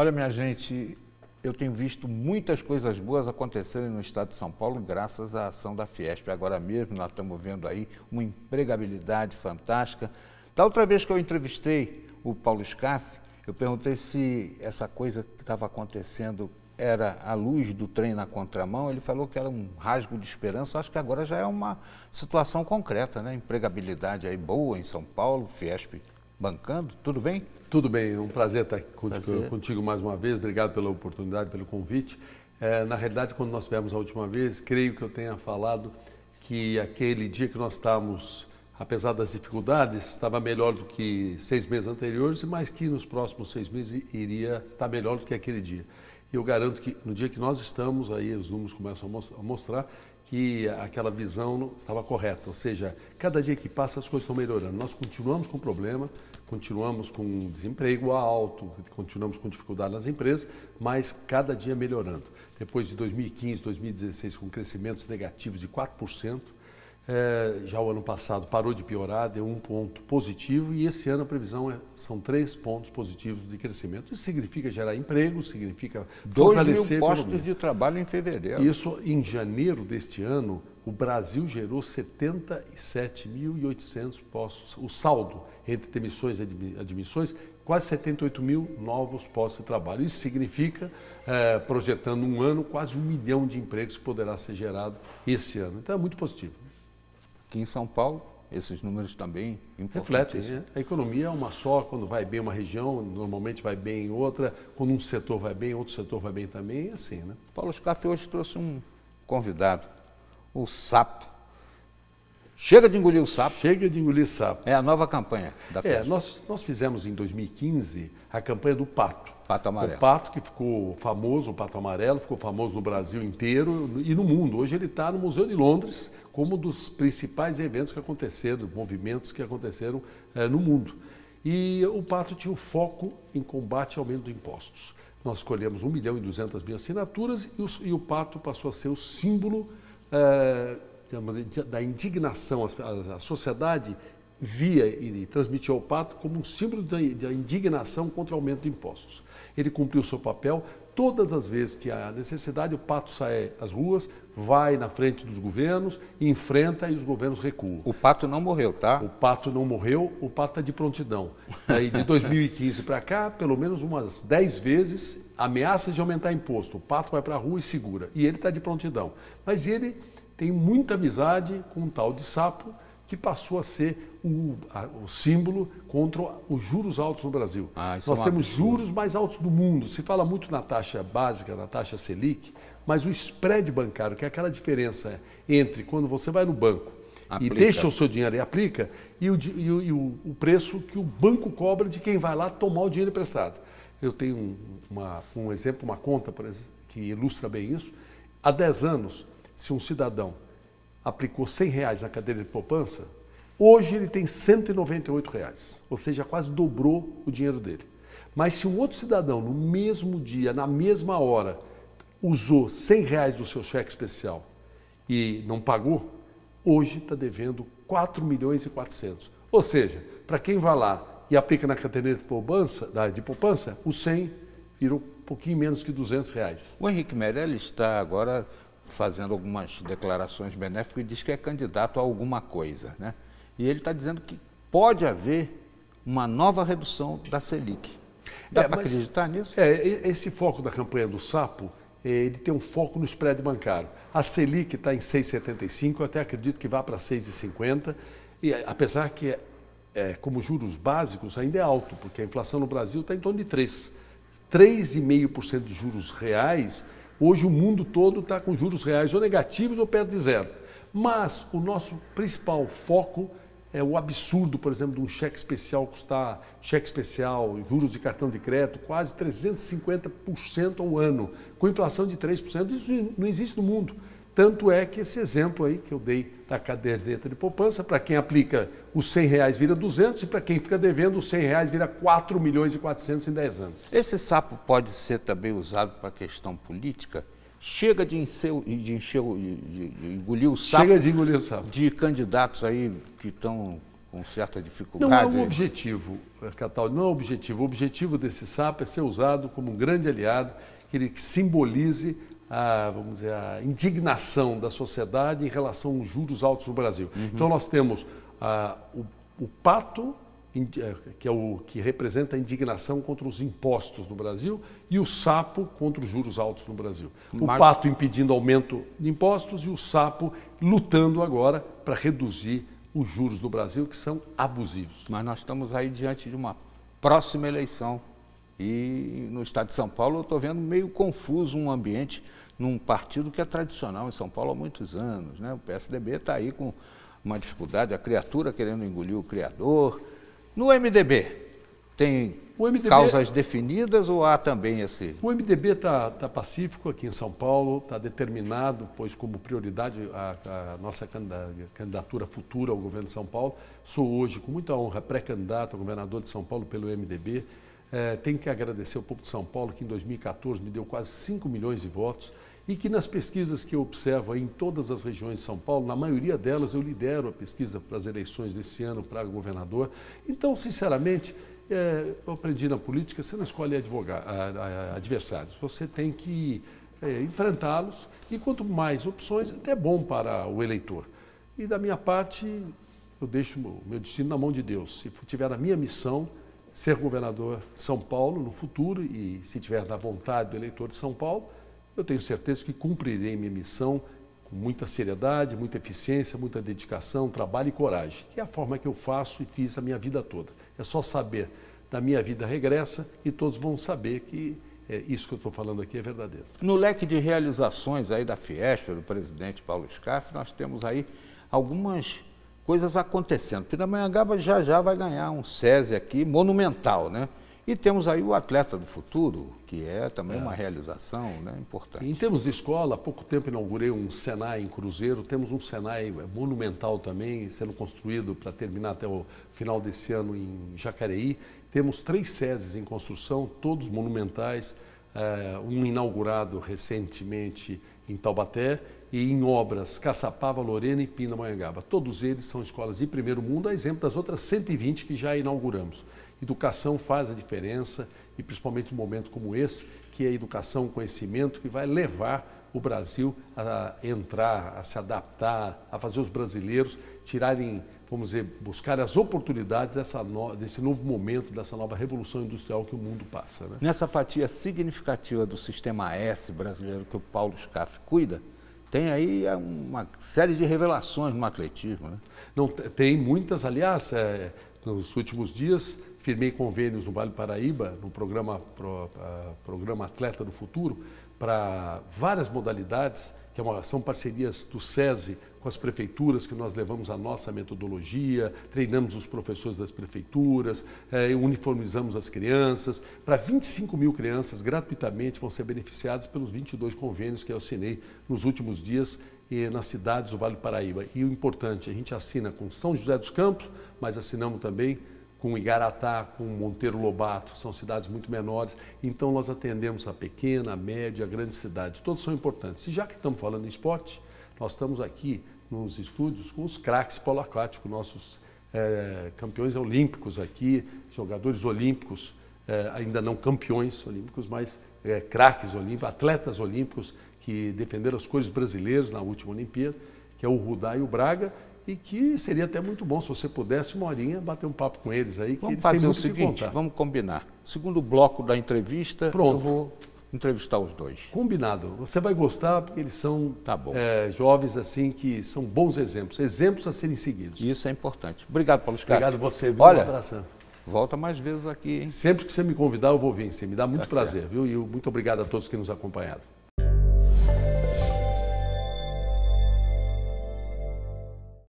Olha, minha gente, eu tenho visto muitas coisas boas acontecerem no estado de São Paulo graças à ação da Fiesp. Agora mesmo nós estamos vendo aí uma empregabilidade fantástica. Da outra vez que eu entrevistei o Paulo Scaff, eu perguntei se essa coisa que estava acontecendo era a luz do trem na contramão. Ele falou que era um rasgo de esperança. Acho que agora já é uma situação concreta, né? Empregabilidade aí boa em São Paulo, Fiesp bancando. Tudo bem? Tudo bem, é um prazer estar contigo, prazer. contigo mais uma vez. Obrigado pela oportunidade, pelo convite. É, na realidade, quando nós tivemos a última vez, creio que eu tenha falado que aquele dia que nós estávamos, apesar das dificuldades, estava melhor do que seis meses anteriores, mas que nos próximos seis meses iria estar melhor do que aquele dia. E eu garanto que no dia que nós estamos, aí os números começam a mostrar que aquela visão estava correta. Ou seja, cada dia que passa as coisas estão melhorando. Nós continuamos com problema, continuamos com desemprego alto, continuamos com dificuldade nas empresas, mas cada dia melhorando. Depois de 2015, 2016, com crescimentos negativos de 4%, é, já o ano passado parou de piorar, deu um ponto positivo e esse ano a previsão é, são três pontos positivos de crescimento. Isso significa gerar emprego, significa Dois fortalecer mil postos de trabalho em fevereiro. Isso em janeiro deste ano o Brasil gerou 77.800 postos, o saldo entre demissões e admissões quase 78 mil novos postos de trabalho. Isso significa, é, projetando um ano, quase um milhão de empregos que poderá ser gerado esse ano. Então é muito positivo aqui em São Paulo esses números também refletem. Né? A economia é uma só, quando vai bem uma região, normalmente vai bem em outra, quando um setor vai bem, outro setor vai bem também, é assim, né? Paulo Scaff hoje trouxe um convidado, o sapo. Chega de engolir o sapo. Chega de engolir sapo. É a nova campanha da é, festa É, nós, nós fizemos em 2015 a campanha do pato. Pato amarelo. O pato que ficou famoso, o pato amarelo, ficou famoso no Brasil inteiro e no mundo. Hoje ele está no Museu de Londres como um dos principais eventos que aconteceram, movimentos que aconteceram é, no mundo. E o pato tinha o foco em combate ao aumento de impostos. Nós colhemos 1 milhão e 200 mil assinaturas e o, e o pato passou a ser o símbolo é, da indignação. A, a sociedade via e transmitiu ao Pato como um símbolo da indignação contra o aumento de impostos. Ele cumpriu seu papel. Todas as vezes que há necessidade, o Pato sai às ruas, vai na frente dos governos, enfrenta e os governos recuam. O Pato não morreu, tá? O Pato não morreu, o Pato está de prontidão. Aí, de 2015 para cá, pelo menos umas 10 vezes, ameaças de aumentar imposto. O Pato vai para a rua e segura. E ele está de prontidão. Mas ele tem muita amizade com um tal de Sapo, que passou a ser o, a, o símbolo contra os juros altos no Brasil. Ah, é Nós é temos absurdo. juros mais altos do mundo. Se fala muito na taxa básica, na taxa Selic, mas o spread bancário, que é aquela diferença entre quando você vai no banco aplica. e deixa o seu dinheiro e aplica, e, o, e, o, e o preço que o banco cobra de quem vai lá tomar o dinheiro emprestado. Eu tenho uma, um exemplo, uma conta, por exemplo, que ilustra bem isso. Há 10 anos, se um cidadão aplicou 100 reais na cadeira de poupança, hoje ele tem 198 reais, ou seja, quase dobrou o dinheiro dele. Mas se um outro cidadão, no mesmo dia, na mesma hora, usou 100 reais do seu cheque especial e não pagou, hoje está devendo 4 milhões e 400. Ou seja, para quem vai lá e aplica na cadeira de poupança, de poupança o 100 virou um pouquinho menos que 200 reais. O Henrique Meirelles está agora fazendo algumas declarações benéficas e diz que é candidato a alguma coisa. Né? E ele está dizendo que pode haver uma nova redução da Selic. Dá é, para acreditar nisso? É, esse foco da campanha do sapo, ele tem um foco no spread bancário. A Selic está em 6,75, eu até acredito que vá para 6,50, e apesar que, é, é como juros básicos, ainda é alto, porque a inflação no Brasil está em torno de 3. 3,5% de juros reais Hoje o mundo todo está com juros reais ou negativos ou perto de zero. Mas o nosso principal foco é o absurdo, por exemplo, de um cheque especial custar, cheque especial, juros de cartão de crédito, quase 350% ao ano, com inflação de 3%. Isso não existe no mundo. Tanto é que esse exemplo aí que eu dei da caderneta de poupança, para quem aplica os 100 reais vira 200 e para quem fica devendo os 100 reais vira 4 milhões e 400 em 10 anos. Esse sapo pode ser também usado para questão política? Chega de encher, de encher de, de engolir o sapo. Chega de engolir o sapo. De candidatos aí que estão com certa dificuldade. Não é um objetivo, eh, Cataldo, não é um objetivo. O objetivo desse sapo é ser usado como um grande aliado, que ele simbolize a, vamos dizer, a indignação da sociedade em relação aos juros altos no Brasil. Uhum. Então nós temos a, o, o pato, é, que é o que representa a indignação contra os impostos no Brasil, e o sapo contra os juros altos no Brasil. O pato impedindo aumento de impostos e o sapo lutando agora para reduzir os juros do Brasil, que são abusivos. Mas nós estamos aí diante de uma próxima eleição e no estado de São Paulo eu estou vendo meio confuso um ambiente num partido que é tradicional em São Paulo há muitos anos. Né? O PSDB está aí com uma dificuldade, a criatura querendo engolir o criador. No MDB, tem MDB, causas definidas ou há também esse? O MDB está tá pacífico aqui em São Paulo, está determinado, pois como prioridade a, a nossa candidatura futura ao governo de São Paulo. Sou hoje, com muita honra, pré-candidato a governador de São Paulo pelo MDB é, tenho que agradecer ao povo de São Paulo, que em 2014 me deu quase 5 milhões de votos e que nas pesquisas que eu observo em todas as regiões de São Paulo, na maioria delas eu lidero a pesquisa para as eleições desse ano para governador. Então, sinceramente, é, eu aprendi na política, você não escolhe advogar a, a, adversários, você tem que é, enfrentá-los e quanto mais opções, até bom para o eleitor. E da minha parte, eu deixo o meu destino na mão de Deus. Se tiver a minha missão, ser governador de São Paulo no futuro e, se tiver da vontade do eleitor de São Paulo, eu tenho certeza que cumprirei minha missão com muita seriedade, muita eficiência, muita dedicação, trabalho e coragem, que é a forma que eu faço e fiz a minha vida toda. É só saber da minha vida regressa e todos vão saber que é, isso que eu estou falando aqui é verdadeiro. No leque de realizações aí da Fiesp, do presidente Paulo Scarfe, nós temos aí algumas coisas acontecendo. Pindamonhangaba já já vai ganhar um SESI aqui monumental, né? E temos aí o Atleta do Futuro, que é também é. uma realização né, importante. Em termos de escola, há pouco tempo inaugurei um Senai em Cruzeiro, temos um Senai monumental também, sendo construído para terminar até o final desse ano em Jacareí. Temos três SESIs em construção, todos monumentais, é, um inaugurado recentemente em Taubaté e em obras Caçapava, Lorena e Pindamonhangaba. Todos eles são escolas de primeiro mundo, a exemplo das outras 120 que já inauguramos. Educação faz a diferença e principalmente um momento como esse, que é educação, conhecimento, que vai levar o Brasil a entrar, a se adaptar, a fazer os brasileiros tirarem, vamos dizer, buscar as oportunidades dessa no, desse novo momento, dessa nova revolução industrial que o mundo passa. Né? Nessa fatia significativa do sistema S brasileiro que o Paulo Scaff cuida, tem aí uma série de revelações no atletismo, né? Não, tem muitas, aliás, é, nos últimos dias firmei convênios no Vale Paraíba, no programa, pro, programa Atleta do Futuro, para várias modalidades, que é uma, são parcerias do SESI com as prefeituras, que nós levamos a nossa metodologia, treinamos os professores das prefeituras, eh, uniformizamos as crianças. Para 25 mil crianças, gratuitamente, vão ser beneficiadas pelos 22 convênios que eu assinei nos últimos dias e nas cidades do Vale do Paraíba. E o importante, a gente assina com São José dos Campos, mas assinamos também com Igaratá, com Monteiro Lobato, são cidades muito menores. Então nós atendemos a pequena, a média, a grande cidade, todas são importantes. E já que estamos falando em esporte, nós estamos aqui nos estúdios com os craques polo aquático, nossos é, campeões olímpicos aqui, jogadores olímpicos, é, ainda não campeões olímpicos, mas é, craques olímpicos, atletas olímpicos que defenderam as cores brasileiras na última Olimpíada, que é o Rudá e o Braga, e que seria até muito bom se você pudesse uma horinha bater um papo com eles aí. vamos eles fazer o seguinte, vamos combinar. Segundo bloco da entrevista, Pronto. eu vou entrevistar os dois. Combinado. Você vai gostar porque eles são tá é, jovens assim que são bons exemplos, exemplos a serem seguidos. Isso é importante. Obrigado, Paulo Scarpa. Obrigado você. Viu? Olha, um abração. Volta mais vezes aqui, hein? Sempre que você me convidar, eu vou vir. Você me dá muito tá prazer, certo. viu? E muito obrigado a todos que nos acompanharam.